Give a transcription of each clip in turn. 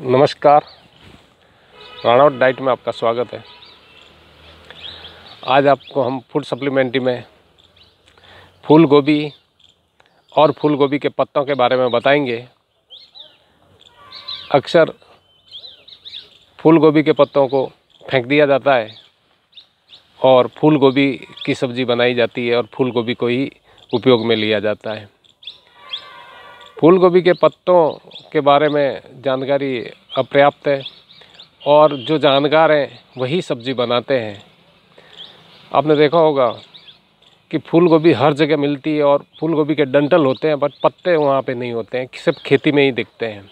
नमस्कार राणावट डाइट में आपका स्वागत है आज आपको हम फूड सप्लीमेंट्री में फूल गोभी और फूल गोभी के पत्तों के बारे में बताएंगे अक्सर फूल गोभी के पत्तों को फेंक दिया जाता है और फूल गोभी की सब्ज़ी बनाई जाती है और फूल गोभी को ही उपयोग में लिया जाता है फूल गोभी के पत्तों के बारे में जानकारी अपर्याप्त है और जो जानकार हैं वही सब्ज़ी बनाते हैं आपने देखा होगा कि फूल गोभी हर जगह मिलती है और फूल गोभी के डंटल होते हैं बट पत्ते वहाँ पे नहीं होते हैं सिर्फ खेती में ही दिखते हैं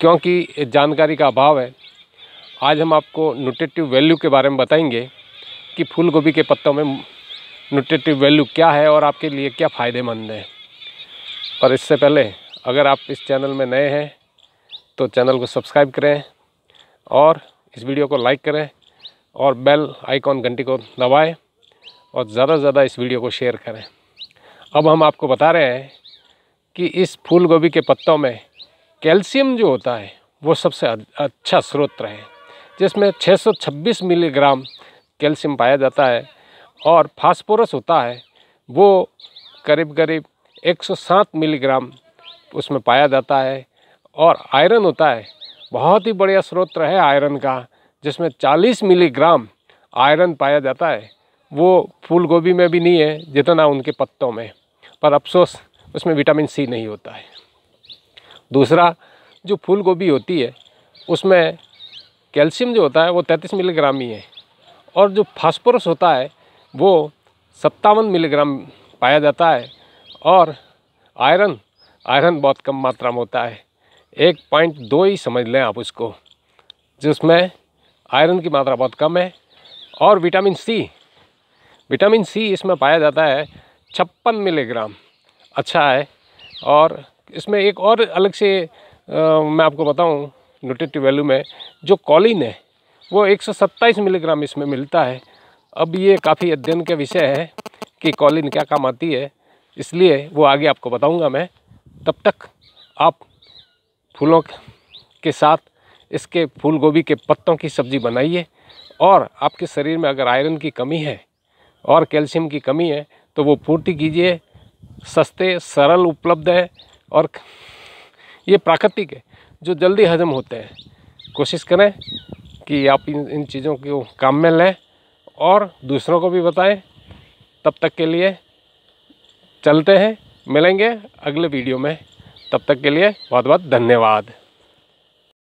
क्योंकि जानकारी का अभाव है आज हम आपको न्यूट्रेटिव वैल्यू के बारे में बताएंगे कि फूल गोभी के पत्तों में न्यूट्रेटिव वैल्यू क्या है और आपके लिए क्या फ़ायदेमंद है पर इससे पहले अगर आप इस चैनल में नए हैं तो चैनल को सब्सक्राइब करें और इस वीडियो को लाइक करें और बेल आइकॉन घंटी को दबाएं और ज़्यादा से ज़्यादा इस वीडियो को शेयर करें अब हम आपको बता रहे हैं कि इस फूल गोभी के पत्तों में कैल्शियम जो होता है वो सबसे अच्छा स्रोत है जिसमें 626 मिलीग्राम कैल्शियम पाया जाता है और फास्फोरस होता है वो करीब करीब 107 मिलीग्राम उसमें पाया जाता है और आयरन होता है बहुत ही बढ़िया स्रोत है आयरन का जिसमें 40 मिलीग्राम आयरन पाया जाता है वो फूल गोभी में भी नहीं है जितना उनके पत्तों में पर अफसोस उसमें विटामिन सी नहीं होता है दूसरा जो फूल गोभी होती है उसमें कैल्शियम जो होता है वो 33 मिलीग्राम ही है और जो फास्फोरस होता है वो सत्तावन मिलीग्राम पाया जाता है और आयरन आयरन बहुत कम मात्रा में होता है एक पॉइंट दो ही समझ लें आप उसको जिसमें आयरन की मात्रा बहुत कम है और विटामिन सी विटामिन सी इसमें पाया जाता है छप्पन मिलीग्राम अच्छा है और इसमें एक और अलग से आ, मैं आपको बताऊं न्यूट्रिटिव वैल्यू में जो कॉलिन है वो सत्ताईस मिलीग्राम इसमें मिलता है अब ये काफ़ी अध्ययन का विषय है कि कॉलिन क्या काम आती है इसलिए वो आगे आपको बताऊंगा मैं तब तक आप फूलों के साथ इसके फूल गोभी के पत्तों की सब्ज़ी बनाइए और आपके शरीर में अगर आयरन की कमी है और कैल्शियम की कमी है तो वो पूर्ति कीजिए सस्ते सरल उपलब्ध है और ये प्राकृतिक है जो जल्दी हजम होते हैं कोशिश करें कि आप इन इन चीज़ों को काम में लें और दूसरों को भी बताएं तब तक के लिए चलते हैं मिलेंगे अगले वीडियो में तब तक के लिए बहुत बहुत धन्यवाद